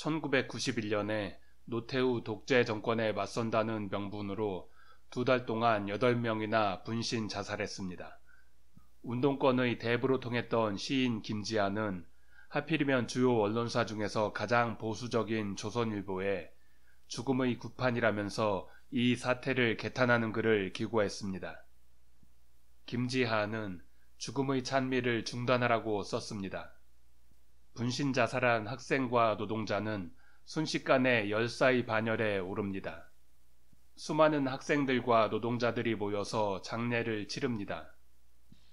1991년에 노태우 독재 정권에 맞선다는 명분으로 두 달 동안 8명이나 분신 자살했습니다. 운동권의 대부로 통했던 시인 김지아는 하필이면 주요 언론사 중에서 가장 보수적인 조선일보에 죽음의 구판이라면서 이 사태를 개탄하는 글을 기고했습니다. 김지하는 죽음의 찬미를 중단하라고 썼습니다. 분신 자살한 학생과 노동자는 순식간에 열사의 반열에 오릅니다. 수많은 학생들과 노동자들이 모여서 장례를 치릅니다.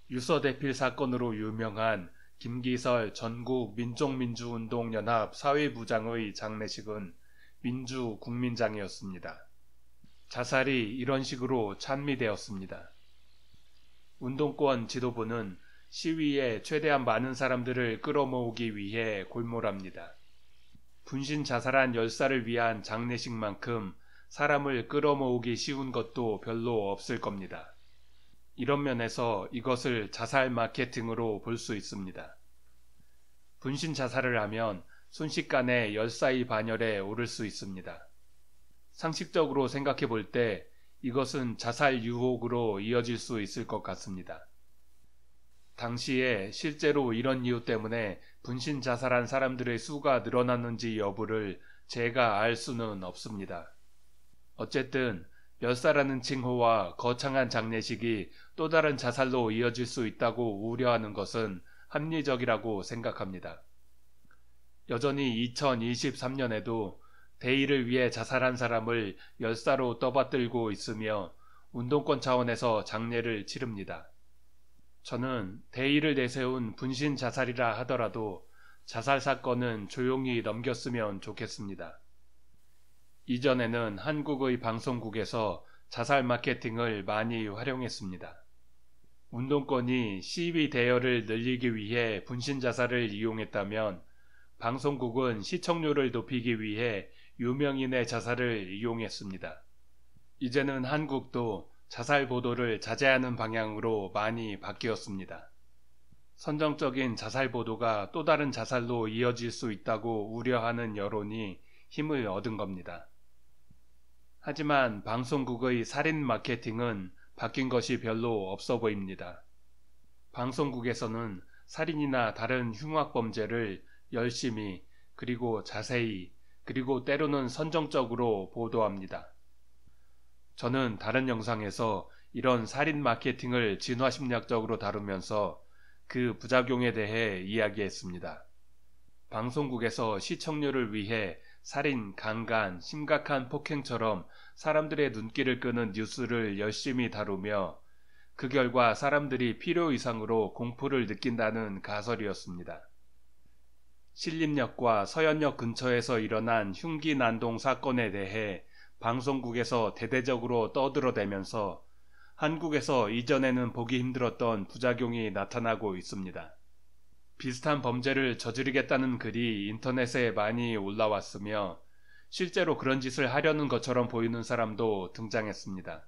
유서대필 사건으로 유명한 김기설 전국 민족민주운동연합 사회부장의 장례식은 민주국민장이었습니다. 자살이 이런 식으로 찬미되었습니다. 운동권 지도부는 시위에 최대한 많은 사람들을 끌어모으기 위해 골몰합니다. 분신 자살한 열사를 위한 장례식만큼 사람을 끌어모으기 쉬운 것도 별로 없을 겁니다. 이런 면에서 이것을 자살 마케팅으로 볼 수 있습니다. 분신 자살을 하면 순식간에 열사의 반열에 오를 수 있습니다. 상식적으로 생각해 볼 때 이것은 자살 유혹으로 이어질 수 있을 것 같습니다. 당시에 실제로 이런 이유 때문에 분신 자살한 사람들의 수가 늘어났는지 여부를 제가 알 수는 없습니다. 어쨌든 열사라는 칭호와 거창한 장례식이 또 다른 자살로 이어질 수 있다고 우려하는 것은 합리적이라고 생각합니다. 여전히 2023년에도 대의를 위해 자살한 사람을 열사로 떠받들고 있으며 운동권 차원에서 장례를 치릅니다. 저는 대의를 내세운 분신 자살이라 하더라도 자살 사건은 조용히 넘겼으면 좋겠습니다. 이전에는 한국의 방송국에서 자살 마케팅을 많이 활용했습니다. 운동권이 시위 대여를 늘리기 위해 분신 자살을 이용했다면 방송국은 시청률을 높이기 위해 유명인의 자살을 이용했습니다. 이제는 한국도 자살 보도를 자제하는 방향으로 많이 바뀌었습니다. 선정적인 자살 보도가 또 다른 자살로 이어질 수 있다고 우려하는 여론이 힘을 얻은 겁니다. 하지만 방송국의 살인 마케팅은 바뀐 것이 별로 없어 보입니다. 방송국에서는 살인이나 다른 흉악 범죄를 열심히 그리고 자세히 그리고 때로는 선정적으로 보도합니다. 저는 다른 영상에서 이런 살인 마케팅을 진화 심리학적으로 다루면서 그 부작용에 대해 이야기했습니다. 방송국에서 시청률을 위해 살인, 강간, 심각한 폭행처럼 사람들의 눈길을 끄는 뉴스를 열심히 다루며 그 결과 사람들이 필요 이상으로 공포를 느낀다는 가설이었습니다. 신림역과 서현역 근처에서 일어난 흉기 난동 사건에 대해 방송국에서 대대적으로 떠들어대면서 한국에서 이전에는 보기 힘들었던 부작용이 나타나고 있습니다. 비슷한 범죄를 저지르겠다는 글이 인터넷에 많이 올라왔으며 실제로 그런 짓을 하려는 것처럼 보이는 사람도 등장했습니다.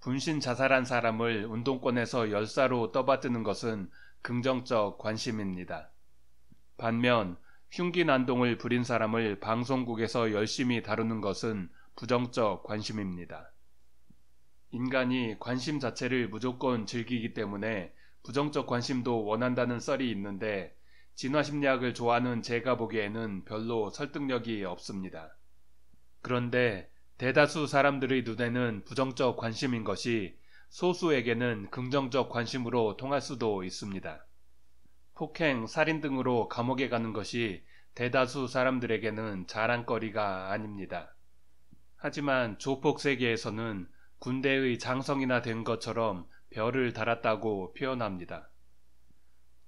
분신 자살한 사람을 운동권에서 열사로 떠받드는 것은 긍정적 관심입니다. 반면 흉기난동을 부린 사람을 방송국에서 열심히 다루는 것은 부정적 관심입니다. 인간이 관심 자체를 무조건 즐기기 때문에 부정적 관심도 원한다는 썰이 있는데 진화심리학을 좋아하는 제가 보기에는 별로 설득력이 없습니다. 그런데 대다수 사람들의 눈에는 부정적 관심인 것이 소수에게는 긍정적 관심으로 통할 수도 있습니다. 폭행, 살인 등으로 감옥에 가는 것이 대다수 사람들에게는 자랑거리가 아닙니다. 하지만 조폭 세계에서는 군대의 장성이나 된 것처럼 별을 달았다고 표현합니다.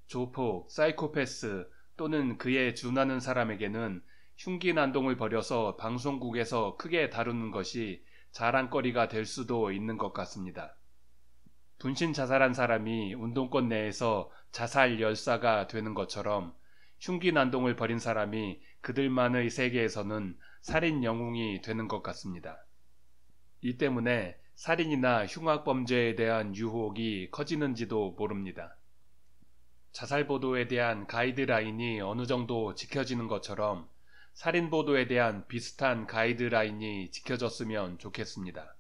조폭, 사이코패스 또는 그에 준하는 사람에게는 흉기 난동을 벌여서 방송국에서 크게 다루는 것이 자랑거리가 될 수도 있는 것 같습니다. 분신 자살한 사람이 운동권 내에서 자살 열사가 되는 것처럼 흉기 난동을 벌인 사람이 그들만의 세계에서는 살인 영웅이 되는 것 같습니다. 이 때문에 살인이나 흉악 범죄에 대한 유혹이 커지는지도 모릅니다. 자살 보도에 대한 가이드라인이 어느 정도 지켜지는 것처럼 살인 보도에 대한 비슷한 가이드라인이 지켜졌으면 좋겠습니다.